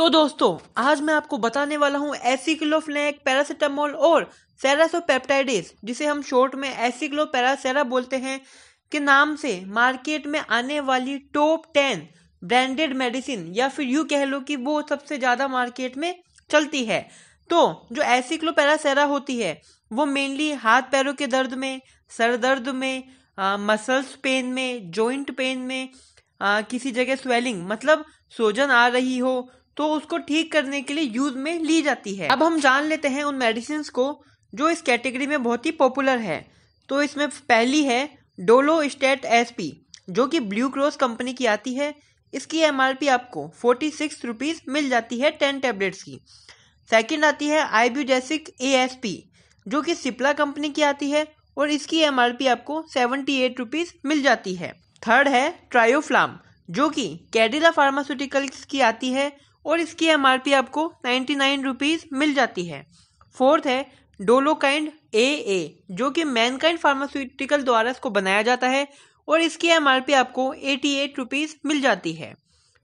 तो दोस्तों आज मैं आपको बताने वाला हूँ एसिक्लोफ्लैक पैरासिटामोल और सेरासोपेप्टाइडिस जिसे हम शॉर्ट में एसिक्लो पैरासेरा बोलते हैं के नाम से मार्केट में आने वाली टॉप टेन ब्रांडेड मेडिसिन या फिर यू कह लो कि वो सबसे ज़्यादा मार्केट में चलती है तो जो एसिक्लो पैरासेरा होती है वो मेनली हाथ पैरों के दर्द में सर दर्द में आ, मसल्स पेन में जॉइंट पेन में आ, किसी जगह स्वेलिंग मतलब सोजन आ रही हो तो उसको ठीक करने के लिए यूज में ली जाती है अब हम जान लेते हैं उन मेडिसिन को जो इस कैटेगरी में बहुत ही पॉपुलर है तो इसमें पहली है डोलो स्टेट एसपी जो कि ब्लू क्रॉस कंपनी की आती है इसकी एमआरपी आपको फोर्टी सिक्स रुपीज मिल जाती है टेन टेबलेट्स की सेकंड आती है आईब्यूजेसिक पी जो कि सिप्ला कंपनी की आती है और इसकी एमआरपी आपको सेवेंटी एट रुपीज मिल जाती है थर्ड है ट्रायोफ्लाम जो कि कैडिला फार्मास्यूटिकल्स की आती है और इसकी एम आपको नाइन्टी नाइन रुपीज़ मिल जाती है फोर्थ है डोलोकाइंड ए ए जो कि मैनकाइंड फार्मास्यूटिकल द्वारा इसको बनाया जाता है और इसकी एम आपको एटी एट रुपीज़ मिल जाती है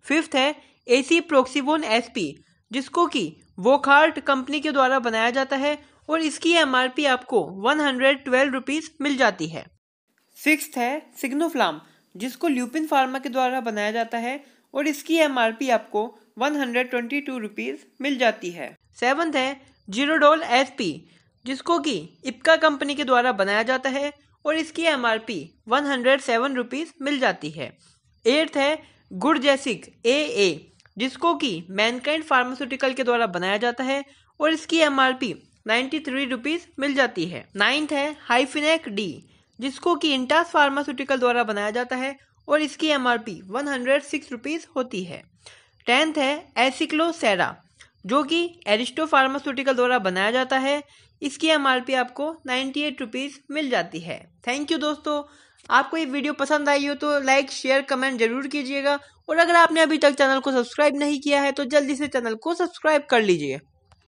फिफ्थ है ए सी प्रोक्सीवोन एस पी जिसको कि वोखार्ट कंपनी के द्वारा बनाया जाता है और इसकी एम आपको वन हंड्रेड ट्वेल्व रुपीज़ मिल जाती है सिक्स है सिग्नोफ्लाम जिसको ल्यूपिन फार्मा के द्वारा बनाया जाता है और इसकी एम आपको ट्वेंटी टू रुपीज मिल जाती है सेवन्थ है जीरोडोल एस पी जिसको कि इपका कंपनी के द्वारा बनाया जाता है और इसकी M R P one hundred seven rupees मिल जाती है एट्थ है गुड़ जैसिक ए ए जिसको कि मैनकाइंड फार्मास्यूटिकल के द्वारा बनाया जाता है और इसकी M R P ninety three rupees मिल जाती है नाइन्थ है हाइफिनेक डी जिसको कि इंटास फार्मास्यूटिकल द्वारा बनाया जाता है और इसकी M R P one hundred six rupees होती है टेंथ है एसिक्लोसेरा जो कि एरिस्टो फार्मास्यूटिकल द्वारा बनाया जाता है इसकी एम आपको नाइन्टी एट रुपीज़ मिल जाती है थैंक यू दोस्तों आपको ये वीडियो पसंद आई हो तो लाइक शेयर कमेंट जरूर कीजिएगा और अगर आपने अभी तक चैनल को सब्सक्राइब नहीं किया है तो जल्दी से चैनल को सब्सक्राइब कर लीजिए